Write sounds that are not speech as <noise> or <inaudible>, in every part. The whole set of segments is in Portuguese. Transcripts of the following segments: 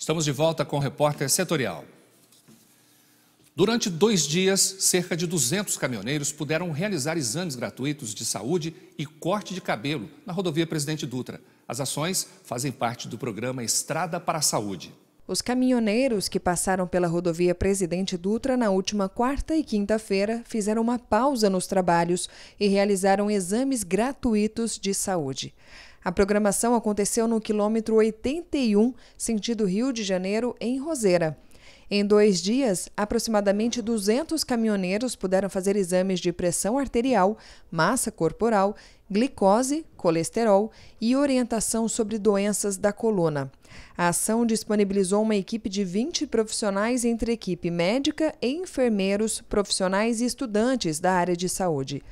Estamos de volta com o repórter setorial. Durante dois dias, cerca de 200 caminhoneiros puderam realizar exames gratuitos de saúde e corte de cabelo na rodovia Presidente Dutra. As ações fazem parte do programa Estrada para a Saúde. Os caminhoneiros que passaram pela rodovia Presidente Dutra na última quarta e quinta-feira fizeram uma pausa nos trabalhos e realizaram exames gratuitos de saúde. A programação aconteceu no quilômetro 81, sentido Rio de Janeiro, em Roseira. Em dois dias, aproximadamente 200 caminhoneiros puderam fazer exames de pressão arterial, massa corporal, glicose, colesterol e orientação sobre doenças da coluna. A ação disponibilizou uma equipe de 20 profissionais entre equipe médica e enfermeiros, profissionais e estudantes da área de saúde.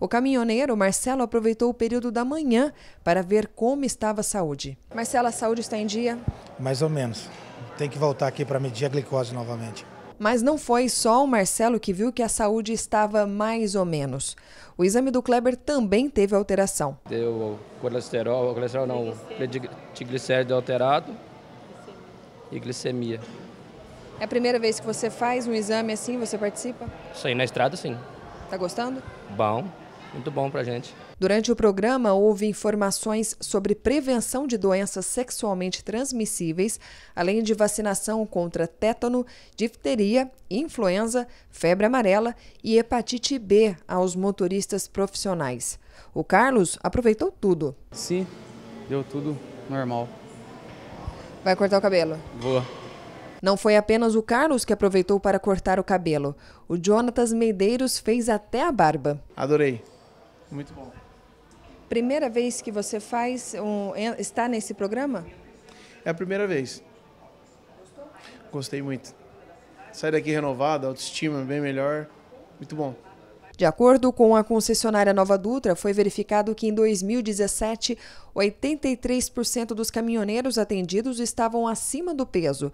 O caminhoneiro Marcelo aproveitou o período da manhã para ver como estava a saúde. Marcelo, a saúde está em dia? Mais ou menos. Tem que voltar aqui para medir a glicose novamente. Mas não foi só o Marcelo que viu que a saúde estava mais ou menos. O exame do Kleber também teve alteração. Deu colesterol, colesterol não, triglicérides alterado e glicemia. É a primeira vez que você faz um exame assim, você participa? Sim, na estrada sim. Tá gostando? Bom muito bom para a gente. Durante o programa, houve informações sobre prevenção de doenças sexualmente transmissíveis, além de vacinação contra tétano, difteria, influenza, febre amarela e hepatite B aos motoristas profissionais. O Carlos aproveitou tudo. Sim, deu tudo normal. Vai cortar o cabelo? Boa. Não foi apenas o Carlos que aproveitou para cortar o cabelo. O Jonatas Medeiros fez até a barba. Adorei. Muito bom. Primeira vez que você faz um, está nesse programa? É a primeira vez. Gostei muito. Sai daqui renovado, autoestima bem melhor. Muito bom. De acordo com a concessionária Nova Dutra, foi verificado que em 2017, 83% dos caminhoneiros atendidos estavam acima do peso,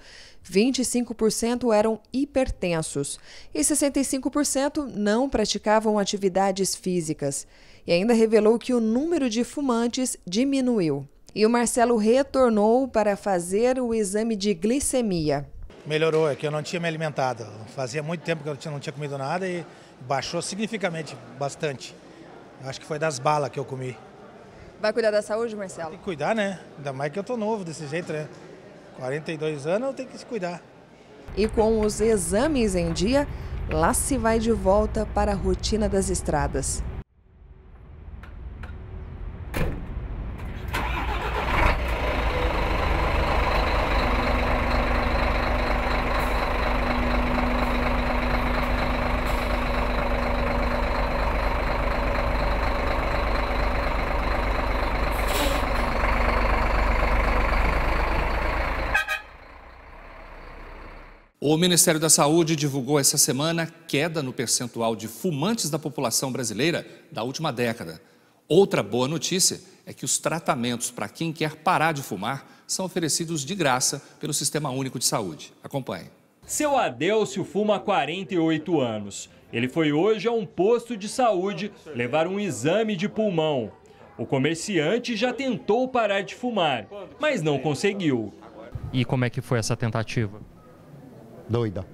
25% eram hipertensos e 65% não praticavam atividades físicas. E ainda revelou que o número de fumantes diminuiu. E o Marcelo retornou para fazer o exame de glicemia. Melhorou, é que eu não tinha me alimentado. Fazia muito tempo que eu não tinha comido nada e baixou significativamente, bastante. Acho que foi das balas que eu comi. Vai cuidar da saúde, Marcelo? Tem que cuidar, né? Ainda mais que eu tô novo desse jeito, né? 42 anos, eu tenho que se cuidar. E com os exames em dia, lá se vai de volta para a rotina das estradas. O Ministério da Saúde divulgou essa semana queda no percentual de fumantes da população brasileira da última década. Outra boa notícia é que os tratamentos para quem quer parar de fumar são oferecidos de graça pelo Sistema Único de Saúde. Acompanhe. Seu Adelcio fuma há 48 anos. Ele foi hoje a um posto de saúde levar um exame de pulmão. O comerciante já tentou parar de fumar, mas não conseguiu. E como é que foi essa tentativa? Doida.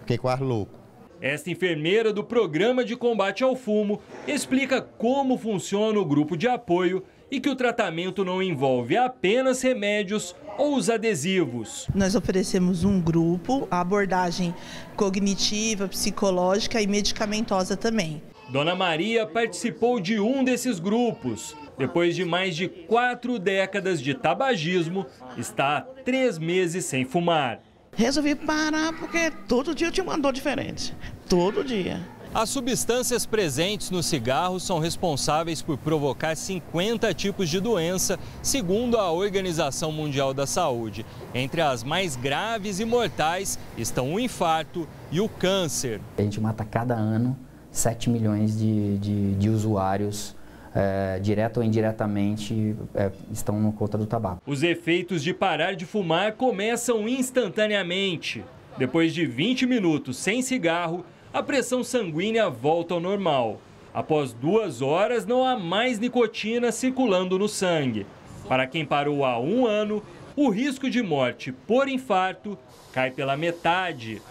Fiquei quase louco. Esta enfermeira do Programa de Combate ao Fumo explica como funciona o grupo de apoio e que o tratamento não envolve apenas remédios ou os adesivos. Nós oferecemos um grupo, abordagem cognitiva, psicológica e medicamentosa também. Dona Maria participou de um desses grupos. Depois de mais de quatro décadas de tabagismo, está há três meses sem fumar resolvi parar porque todo dia eu tinha uma dor diferente. Todo dia. As substâncias presentes no cigarro são responsáveis por provocar 50 tipos de doença, segundo a Organização Mundial da Saúde. Entre as mais graves e mortais estão o infarto e o câncer. A gente mata cada ano 7 milhões de, de, de usuários é, direta ou indiretamente, é, estão no conta do tabaco. Os efeitos de parar de fumar começam instantaneamente. Depois de 20 minutos sem cigarro, a pressão sanguínea volta ao normal. Após duas horas, não há mais nicotina circulando no sangue. Para quem parou há um ano, o risco de morte por infarto cai pela metade.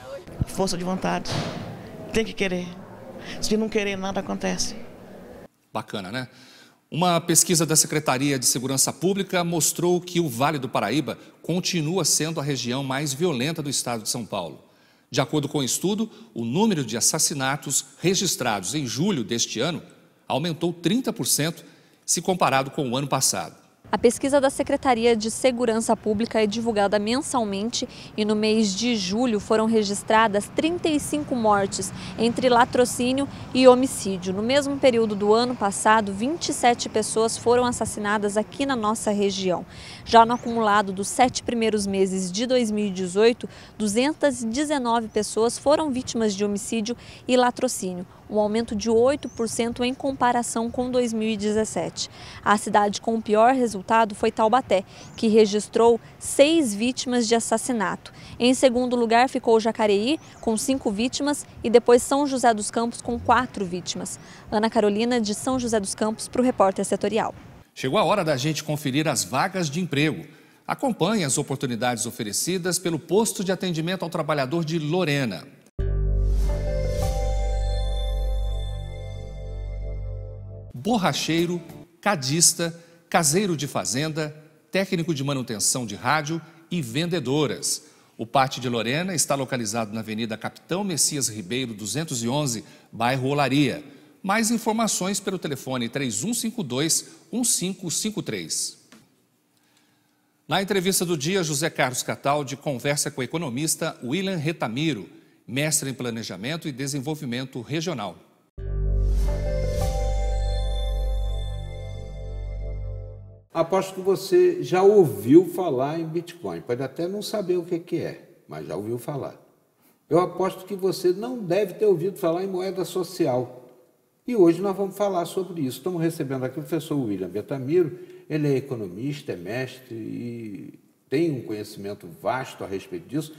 Força de vontade. Tem que querer. Se não querer, nada acontece. Bacana, né? Uma pesquisa da Secretaria de Segurança Pública mostrou que o Vale do Paraíba continua sendo a região mais violenta do estado de São Paulo. De acordo com o estudo, o número de assassinatos registrados em julho deste ano aumentou 30% se comparado com o ano passado. A pesquisa da Secretaria de Segurança Pública é divulgada mensalmente e no mês de julho foram registradas 35 mortes entre latrocínio e homicídio. No mesmo período do ano passado, 27 pessoas foram assassinadas aqui na nossa região. Já no acumulado dos sete primeiros meses de 2018, 219 pessoas foram vítimas de homicídio e latrocínio um aumento de 8% em comparação com 2017. A cidade com o pior resultado foi Taubaté, que registrou seis vítimas de assassinato. Em segundo lugar ficou Jacareí, com cinco vítimas, e depois São José dos Campos, com quatro vítimas. Ana Carolina, de São José dos Campos, para o repórter setorial. Chegou a hora da gente conferir as vagas de emprego. Acompanhe as oportunidades oferecidas pelo posto de atendimento ao trabalhador de Lorena. borracheiro, cadista, caseiro de fazenda, técnico de manutenção de rádio e vendedoras. O parte de Lorena está localizado na Avenida Capitão Messias Ribeiro, 211, bairro Olaria. Mais informações pelo telefone 3152-1553. Na entrevista do dia, José Carlos Cataldi conversa com o economista William Retamiro, mestre em Planejamento e Desenvolvimento Regional. Aposto que você já ouviu falar em Bitcoin, pode até não saber o que é, mas já ouviu falar. Eu aposto que você não deve ter ouvido falar em moeda social. E hoje nós vamos falar sobre isso. Estamos recebendo aqui o professor William Betamiro, ele é economista, é mestre e tem um conhecimento vasto a respeito disso.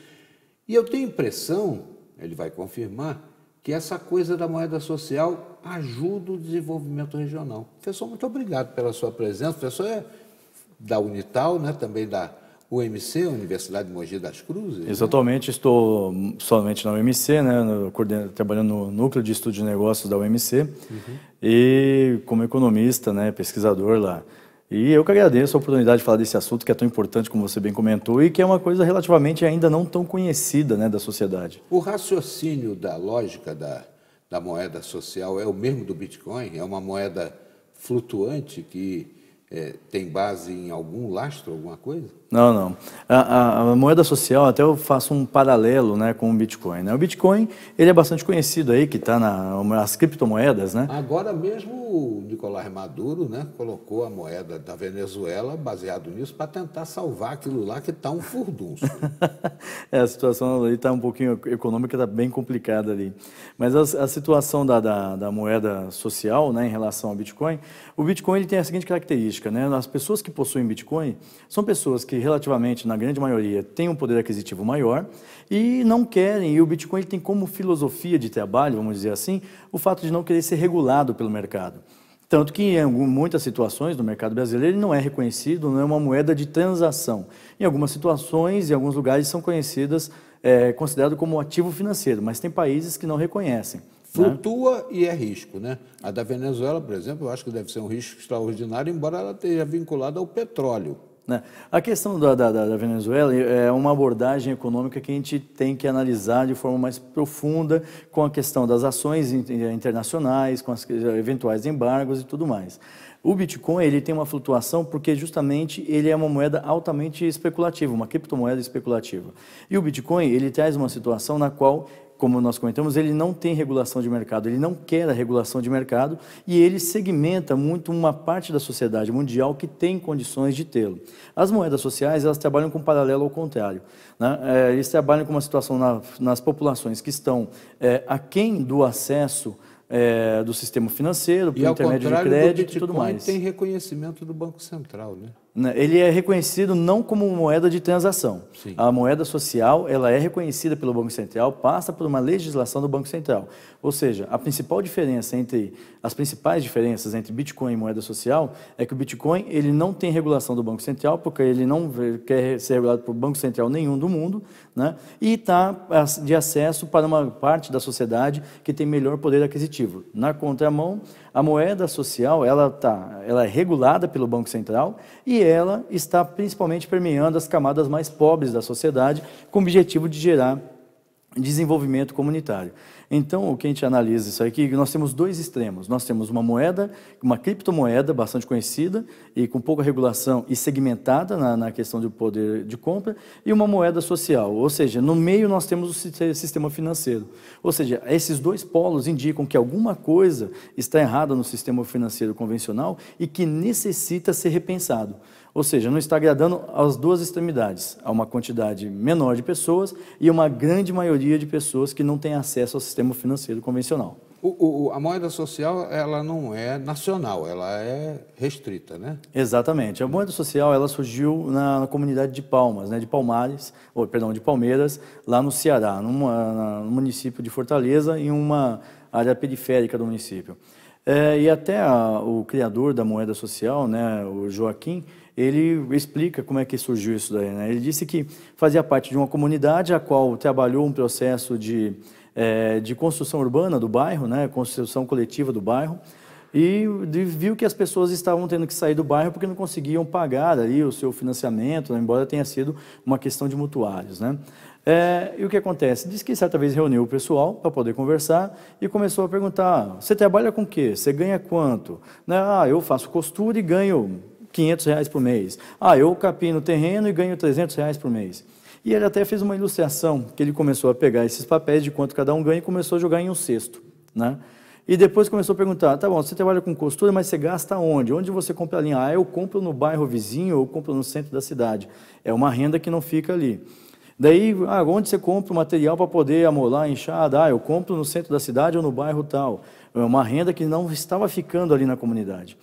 E eu tenho impressão, ele vai confirmar, que essa coisa da moeda social ajuda o desenvolvimento regional. Professor, muito obrigado pela sua presença. O professor é da Unital, né, também da UMC, Universidade de Mogi das Cruzes. Né? Exatamente, né? estou somente na UMC, né, trabalhando no Núcleo de Estudo de Negócios da UMC, uhum. e como economista, né, pesquisador lá. E eu que agradeço a oportunidade de falar desse assunto que é tão importante, como você bem comentou, e que é uma coisa relativamente ainda não tão conhecida né, da sociedade. O raciocínio da lógica da, da moeda social é o mesmo do Bitcoin? É uma moeda flutuante que é, tem base em algum lastro, alguma coisa? Não, não. A, a, a, moeda social, até eu faço um paralelo né, com o Bitcoin. Né? O Bitcoin ele é bastante conhecido aí, que está nas criptomoedas, né? Agora mesmo o Nicolás Maduro né, colocou a moeda da Venezuela, baseado nisso, para tentar salvar aquilo lá que está um furdunço. <laughs> é, a situação ali está um pouquinho econômica, está bem complicada ali. Mas a, a situação da, da, da, moeda social né, em relação ao Bitcoin, o Bitcoin ele tem a seguinte característica característica, né? As pessoas que possuem Bitcoin são pessoas que relativamente, na grande maioria, têm um poder aquisitivo maior e não querem, e o Bitcoin tem como filosofia de trabalho, vamos dizer assim, o fato de não querer ser regulado pelo mercado. Tanto que em muitas situações no mercado brasileiro ele não é reconhecido, não é uma moeda de transação. Em algumas situações, em alguns lugares, são conhecidas, é, considerado como ativo financeiro, mas tem países que não reconhecem. Flutua e é risco, né? A da Venezuela, por exemplo, eu acho que deve ser um risco extraordinário, embora ela esteja vinculada ao petróleo. Né? A questão da, da, da, Venezuela é uma abordagem econômica que a gente tem que analisar de forma mais profunda com a questão das ações internacionais, com as eventuais embargos e tudo mais. O Bitcoin ele tem uma flutuação porque justamente ele é uma moeda altamente especulativa, uma criptomoeda especulativa. E o Bitcoin ele traz uma situação na qual como nós comentamos, ele não tem regulação de mercado, ele não quer a regulação de mercado e ele segmenta muito uma parte da sociedade mundial que tem condições de tê-lo. As moedas sociais, elas trabalham com paralelo ao contrário. Né? É, eles trabalham com uma situação na, nas populações que estão é, aquém do acesso é, do sistema financeiro, por intermédio de crédito do Bitcoin, e tudo mais. tem reconhecimento do Banco Central, né? Né, ele é reconhecido não como moeda de transação. Sim. A moeda social ela é reconhecida pelo Banco Central, passa por uma legislação do Banco Central. Ou seja, a principal diferença entre as principais diferenças entre Bitcoin e moeda social é que o Bitcoin ele não tem regulação do Banco Central porque ele não quer ser regulado por Banco Central nenhum do mundo, né? E está de acesso para uma parte da sociedade que tem melhor poder aquisitivo. Na contramão, a moeda social ela tá, ela é regulada pelo Banco Central e e ela está principalmente permeando as camadas mais pobres da sociedade, com o objetivo de gerar desenvolvimento comunitário. Então, o que a gente analisa isso aqui, é nós temos dois extremos. Nós temos uma moeda, uma criptomoeda bastante conhecida e com pouca regulação e segmentada na, na questão do poder de compra, e uma moeda social. Ou seja, no meio nós temos o sistema financeiro. Ou seja, esses dois polos indicam que alguma coisa está errada no sistema financeiro convencional e que necessita ser repensado. Ou seja, não está agradando às duas extremidades, a uma quantidade menor de pessoas e uma grande maioria de pessoas que não têm acesso ao sistema financeiro convencional. O, o, a moeda social ela não é nacional, ela é restrita, né? Exatamente. A moeda social ela surgiu na, na comunidade de Palmas, né, de Palmares, ou perdão, de Palmeiras, lá no Ceará, numa, no município de Fortaleza, em uma área periférica do município. É, e até a, o criador da moeda social, né, o Joaquim, ele explica como é que surgiu isso daí. Né? Ele disse que fazia parte de uma comunidade a qual trabalhou um processo de, é, de construção urbana do bairro, né? construção coletiva do bairro, e viu que as pessoas estavam tendo que sair do bairro porque não conseguiam pagar ali o seu financiamento, né? embora tenha sido uma questão de mutuários. Né? É, e o que acontece? Diz que certa vez reuniu o pessoal para poder conversar e começou a perguntar: ah, você trabalha com o quê? Você ganha quanto? Né? Ah, eu faço costura e ganho 500 reais por mês. Ah, eu capino terreno e ganho 300 reais por mês. E ele até fez uma ilustração, que ele começou a pegar esses papéis de quanto cada um ganha e começou a jogar em um cesto. Né? E depois começou a perguntar: tá bom, você trabalha com costura, mas você gasta onde? Onde você compra a linha? Ah, eu compro no bairro vizinho ou compro no centro da cidade. É uma renda que não fica ali. Daí, ah, onde você compra o material para poder amolar a enxada? Ah, eu compro no centro da cidade ou no bairro tal. É uma renda que não estava ficando ali na comunidade.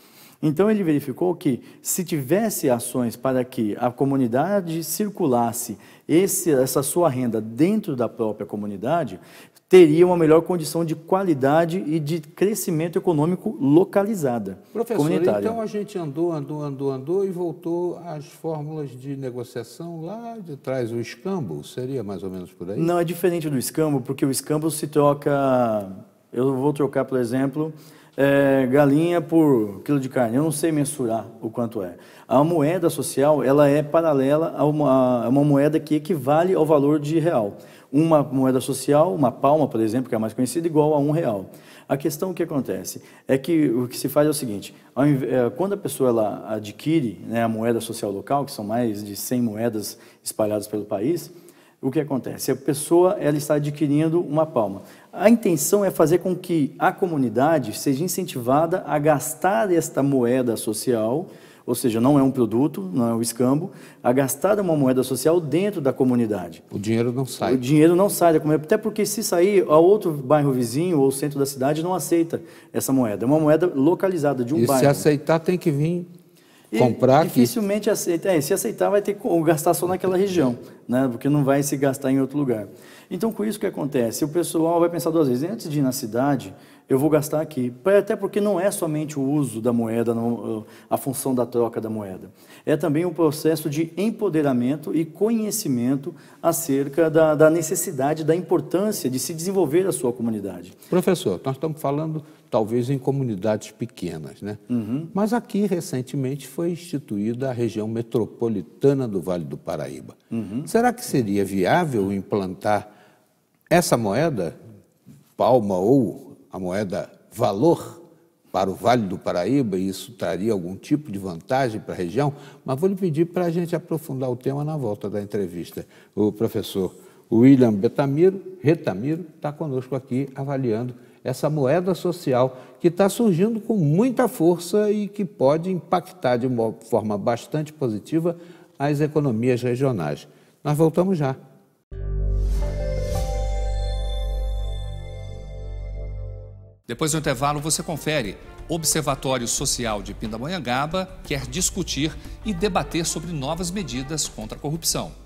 Então ele verificou que se tivesse ações para que a comunidade circulasse esse, essa sua renda dentro da própria comunidade, teria uma melhor condição de qualidade e de crescimento econômico localizada. Professor, então a gente andou, andou, andou, andou e voltou às fórmulas de negociação lá de trás, o escambo, seria mais ou menos por aí? Não, é diferente do escambo, porque o escambo se troca. Eu vou trocar, por exemplo, é, galinha por quilo de carne. Eu não sei mensurar o quanto é. A moeda social ela é paralela a uma, a uma moeda que equivale ao valor de real. Uma moeda social, uma palma, por exemplo, que é a mais conhecida, igual a um real. A questão que acontece é que o que se faz é o seguinte: é, quando a pessoa ela adquire né, a moeda social local, que são mais de 100 moedas espalhadas pelo país, o que acontece? A pessoa ela está adquirindo uma palma. A intenção é fazer com que a comunidade seja incentivada a gastar esta moeda social, ou seja, não é um produto, não é um escambo, a gastar uma moeda social dentro da comunidade. O dinheiro não sai. O dinheiro não sai da comunidade, até porque se sair, a outro bairro vizinho ou centro da cidade não aceita essa moeda. É uma moeda localizada de um e bairro. Se aceitar, tem que vir comprar dificilmente aceita. É, se aceitar, vai ter que gastar só naquela região, né? porque não vai se gastar em outro lugar. Então, com isso, o que acontece? O pessoal vai pensar duas vezes. Antes de ir na cidade, eu vou gastar aqui. Até porque não é somente o uso da moeda, a função da troca da moeda. É também um processo de empoderamento e conhecimento acerca da, da necessidade, da importância de se desenvolver a sua comunidade. Professor, nós estamos falando talvez em comunidades pequenas, né? Uhum. Mas aqui recentemente foi instituída a região metropolitana do Vale do Paraíba. Uhum. Será que seria viável implantar essa moeda, palma ou a moeda valor para o Vale do Paraíba, e isso traria algum tipo de vantagem para a região, mas vou lhe pedir para a gente aprofundar o tema na volta da entrevista. O professor William Betamiro, Retamiro, está conosco aqui avaliando essa moeda social que está surgindo com muita força e que pode impactar de uma forma bastante positiva as economias regionais. Nós voltamos já. Depois do intervalo, você confere. Observatório Social de Pindamonhangaba quer discutir e debater sobre novas medidas contra a corrupção.